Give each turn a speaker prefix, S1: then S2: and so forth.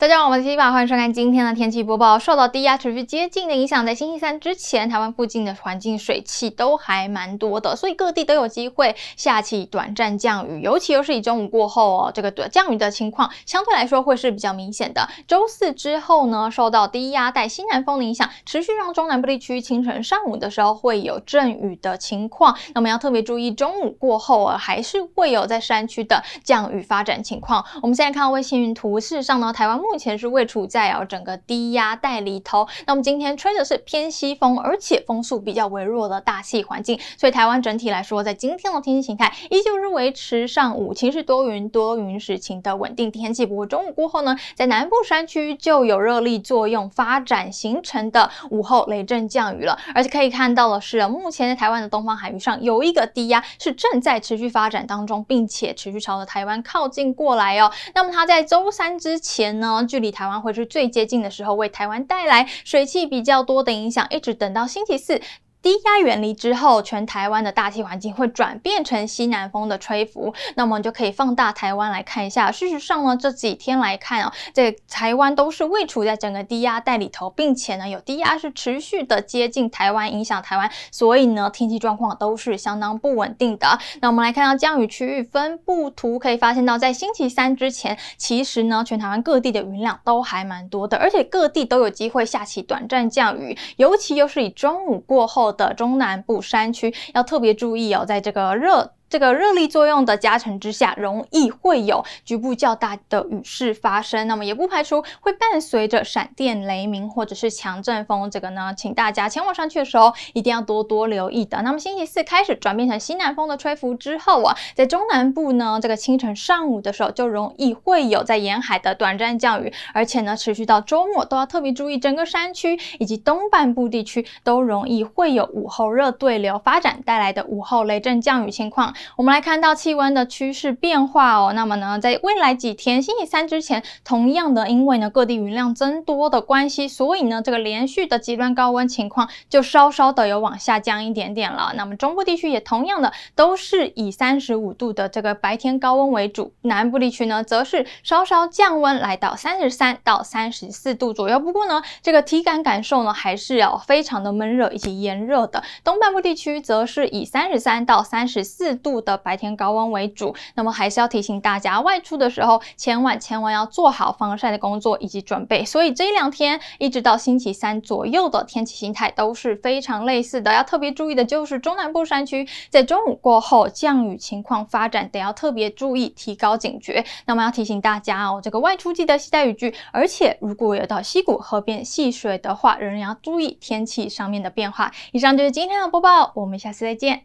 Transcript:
S1: 大家好，我是依爸，欢迎收看今天的天气播报。受到低压持续接近的影响，在星期三之前，台湾附近的环境水汽都还蛮多的，所以各地都有机会下起短暂降雨，尤其又是以中午过后哦，这个降雨的情况相对来说会是比较明显的。周四之后呢，受到低压带西南风的影响，持续让中南部地区清晨、上午的时候会有阵雨的情况。那么要特别注意，中午过后啊，还是会有在山区的降雨发展情况。我们现在看到卫星云图，事实上呢，台湾。目前是位处在哦整个低压带里头，那我们今天吹的是偏西风，而且风速比较微弱的大气环境，所以台湾整体来说，在今天的天气形态依旧是维持上午晴是多云，多云时晴的稳定天气。不过中午过后呢，在南部山区就有热力作用发展形成的午后雷阵降雨了。而且可以看到的是，目前在台湾的东方海域上有一个低压是正在持续发展当中，并且持续朝着台湾靠近过来哦。那么它在周三之前呢？距离台湾回去最接近的时候，为台湾带来水汽比较多的影响，一直等到星期四。低压远离之后，全台湾的大气环境会转变成西南风的吹拂。那我们就可以放大台湾来看一下。事实上呢，这几天来看哦，这台湾都是未处在整个低压带里头，并且呢有低压是持续的接近台湾影响台湾，所以呢天气状况都是相当不稳定的。那我们来看到降雨区域分布图，可以发现到在星期三之前，其实呢全台湾各地的云量都还蛮多的，而且各地都有机会下起短暂降雨，尤其又是以中午过后。的中南部山区要特别注意哦，在这个热。这个热力作用的加成之下，容易会有局部较大的雨势发生。那么也不排除会伴随着闪电雷鸣或者是强阵风。这个呢，请大家前往山区的时候，一定要多多留意的。那么星期四开始转变成西南风的吹拂之后啊，在中南部呢，这个清晨上午的时候就容易会有在沿海的短暂降雨，而且呢，持续到周末都要特别注意。整个山区以及东半部地区都容易会有午后热对流发展带来的午后雷阵降雨情况。我们来看到气温的趋势变化哦。那么呢，在未来几天，星期三之前，同样的，因为呢各地云量增多的关系，所以呢这个连续的极端高温情况就稍稍的有往下降一点点了。那么中部地区也同样的都是以三十五度的这个白天高温为主，南部地区呢则是稍稍降温，来到三十三到三十四度左右。不过呢，这个体感感受呢还是要非常的闷热以及炎热的。东半部地区则是以三十三到三十四度。的白天高温为主，那么还是要提醒大家，外出的时候千万千万要做好防晒的工作以及准备。所以这一两天，一直到星期三左右的天气形态都是非常类似的。要特别注意的就是中南部山区，在中午过后降雨情况发展，得要特别注意，提高警觉。那么要提醒大家哦，这个外出记得携带雨具，而且如果有到溪谷河边戏水的话，仍然要注意天气上面的变化。以上就是今天的播报，我们下次再见。